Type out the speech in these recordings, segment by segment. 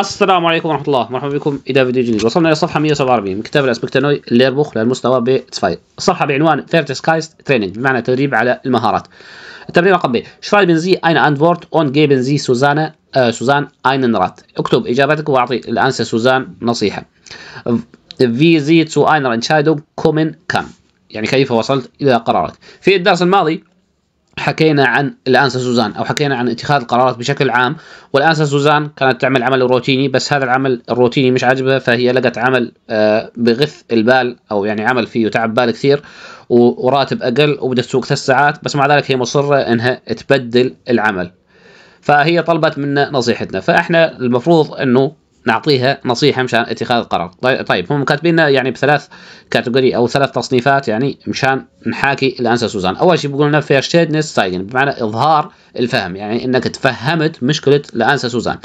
السلام عليكم ورحمه الله مرحبا بكم اذا فيديو جديد وصلنا الى صفحه 147 من كتاب الاسبكتانوي ليربوخ للمستوى للمستوى 2 الصفحه بعنوان 30 سكايست تريننج بمعنى تدريب على المهارات التمرين رقم ب شرايبن بنزي اين انفورت اون جي بنزي سوزانا آه سوزان اين رات اكتب اجابتك واعطي الانسه سوزان نصيحه في زي تو اين شايدو كومن كان يعني كيف وصلت الى قرارك في الدرس الماضي حكينا عن الانسه سوزان او حكينا عن اتخاذ القرارات بشكل عام والانسه سوزان كانت تعمل عمل روتيني بس هذا العمل الروتيني مش عاجبها فهي لقت عمل آه، بغث البال او يعني عمل فيه تعب بال كثير وراتب اقل وبدها تسوق ثلاث ساعات بس مع ذلك هي مصره انها تبدل العمل فهي طلبت منا نصيحتنا فاحنا المفروض انه نعطيها نصيحه مشان اتخاذ قرار طيب-, طيب هم كاتبين يعني بثلاث كاتيجوري او ثلاث تصنيفات يعني مشان نحاكي الانسه سوزان اول شيء بيقول لنا فيرشتيدنس سايجن بمعنى اظهار الفهم يعني انك تفهمت مشكله الانسه سوزان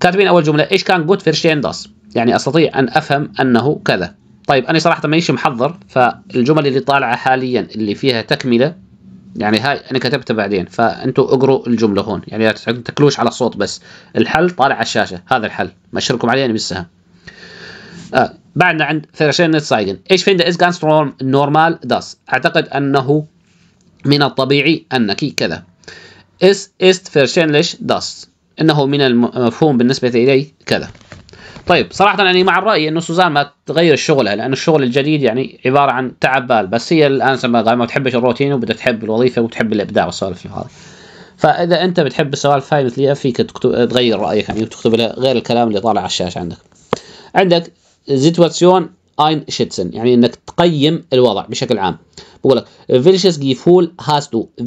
كاتبين اول جمله ايش كان جوت فيرشتين داس يعني استطيع ان افهم انه كذا طيب انا صراحه مانيش محضر فالجمل اللي طالعه حاليا اللي فيها تكمله يعني هاي انا كتبتها بعدين فانتوا اقروا الجمله هون يعني لا تتكلوش على الصوت بس الحل طالع على الشاشه هذا الحل مشركم عليه بالسهم آه. بعدنا عند فيرشين سايجن ايش فيندا از جانس نورمال داس اعتقد انه من الطبيعي انك كذا اس ist verständlich داس انه من المفهوم بالنسبه الي كذا طيب صراحه يعني مع الراي انه سوزان ما تغير شغلها لان الشغل الجديد يعني عباره عن تعب بال بس هي الان ما تحبش الروتين وبدها تحب الوظيفه وتحب الابداع والسوالف هذه فاذا انت بتحب السوالف هاي مثلي فيك تغير رايك يعني وتكتب لها غير الكلام اللي طالع على الشاشه عندك عندك سيتواسيون اين شيتسن يعني انك تقيم الوضع بشكل عام بقول لك فيلشس جيفول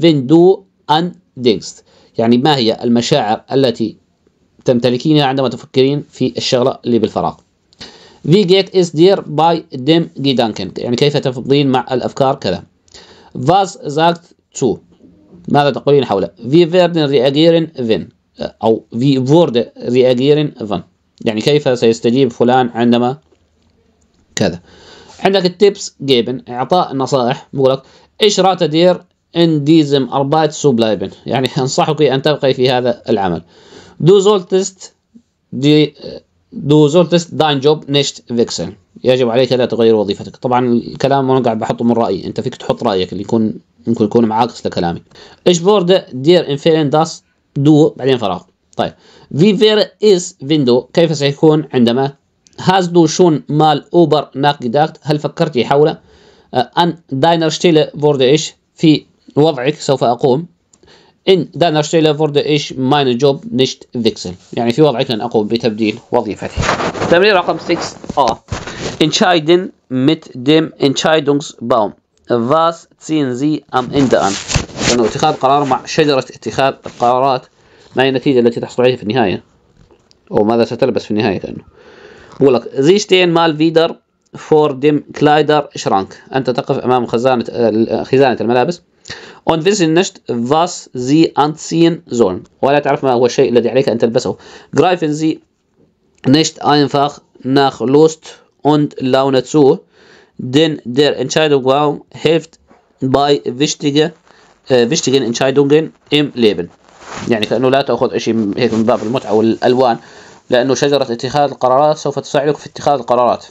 فين دو ان دينست يعني ما هي المشاعر التي تمتلكينها عندما تفكرين في الشغلة اللي بالفراغ The gate is there by Dim Gedanken يعني كيف تفضين مع الأفكار كذا Was sagt zu ماذا تقولين حوله في فيردن ريأجيرن فين أو في فورد ريأجيرن فين يعني كيف سيستجيب فلان عندما كذا عندك التيبس جيبن إعطاء النصائح بقول لك إيش رأت دير إن ديزم أربات سوبلايبن يعني أنصحك أن تبقي في هذا العمل دو زولتست دي دو زولتست داين جوب نيشت فيكسل يجب عليك لا تغير وظيفتك طبعا الكلام انا قاعد بحطه من رايي انت فيك تحط رايك اللي يكون ممكن يكون معاكس لكلامي ايش بورد دير انفيرين داس دو بعدين فراغ طيب في فير از فيندو كيف سيكون عندما هاز دو شون مال اوبر ناك هل فكرتي حول أه، ان داينر شتيل بورد ايش في وضعك سوف اقوم إن دانا شتيلر فورد إيش ماين جوب نشت فيكسل يعني في وضعك لن أقوم بتبديل وظيفتي تمرين رقم 6 آ انشايدن mit dem Entscheidungsbaum باوم فاس Sie أم Ende أن لأنه اتخاذ قرار مع شجرة اتخاذ القرارات ما هي النتيجة التي تحصل عليها في النهاية وماذا ستلبس في النهاية كأنه بقول لك زي شتين مال فيدر فور ديم كلايدر شرانك أنت تقف أمام خزانة آه، خزانة الملابس und wissen nicht, was sie anziehen sollen. ولا تعرف ما هو الشيء الذي عليك أن تلبسه. Greifen Sie nicht einfach nach Lust und Laune zu, denn der Entscheidungsraum hilft bei wichtige, äh, wichtigen Entscheidungen im Leben. يعني كأنه لا تأخذ شيء هيك من باب المتعة والألوان لأنه شجرة اتخاذ القرارات سوف تساعدك في اتخاذ القرارات.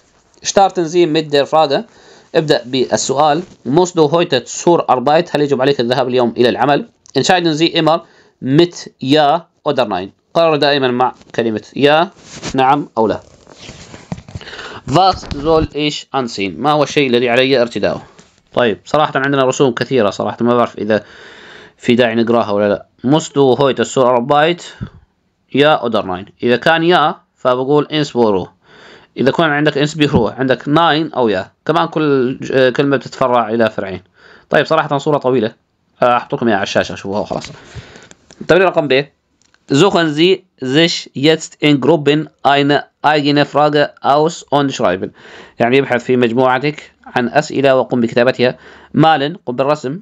Starten Sie mit der Frage, ابدأ بالسؤال Musst du سور اربايت هل يجب عليك الذهاب اليوم إلى العمل entscheiden Sie امر مت يا اودر ناين قرر دائما مع كلمة يا نعم أو لا فاس زول ايش انسين ما هو الشيء الذي علي ارتداؤه طيب صراحة عندنا رسوم كثيرة صراحة ما بعرف إذا في داعي نقراها ولا لا Musst du سور اربايت يا اودر ناين إذا كان يا فبقول انسبورو إذا كان عندك انس بي هو عندك ناين أو يا كمان كل آه، كلمة بتتفرع إلى فرعين طيب صراحة صورة طويلة آه، أحط لكم إياها على الشاشة شوفوها وخلاص التمرين طيب، رقم ب زوخن زي sich يتست ان Gruppen اين اين فراغ اوس اون شرايبن يعني ابحث في مجموعتك عن أسئلة وقم بكتابتها مالن قم بالرسم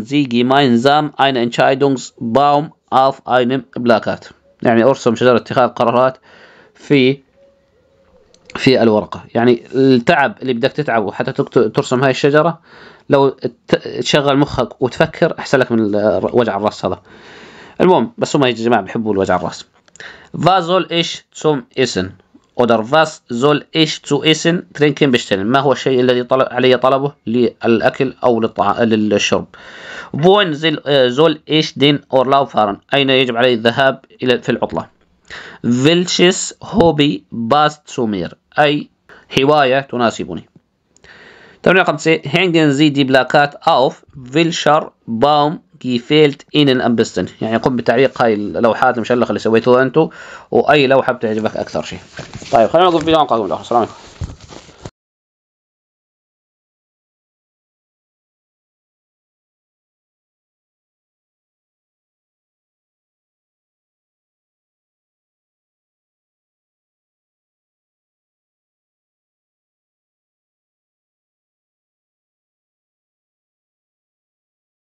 زي ماين زام اين einen باوم اوف اين بلاكات يعني ارسم شجرة اتخاذ قرارات في في الورقة يعني التعب اللي بدك تتعبه حتى ترسم هاي الشجرة لو تشغل مخك وتفكر أحسن لك من وجع الراس هذا المهم بس هم يا جماعة بيحبوا الوجع الراس فازول ايش تسوم اسن اودر فاس زول ايش تو اسن ترينكين trinken ما هو الشيء الذي طلب علي طلبه للأكل أو للشرب للشرب؟ آه، زول ايش دين اور لاو فارن أين يجب علي الذهاب إلى في العطلة؟ فيلشيس هوبي باست سومير أي هواية تناسبني تمرين رقم سي هينجن زي دي بلاكات أوف فيلشر باوم جيفيلت إن الأمبستن يعني قم بتعليق هاي اللوحات المشلخة اللي سويتوها أنتم وأي لوحة بتعجبك أكثر شيء طيب خلينا نقف في اليوم القادم السلام عليكم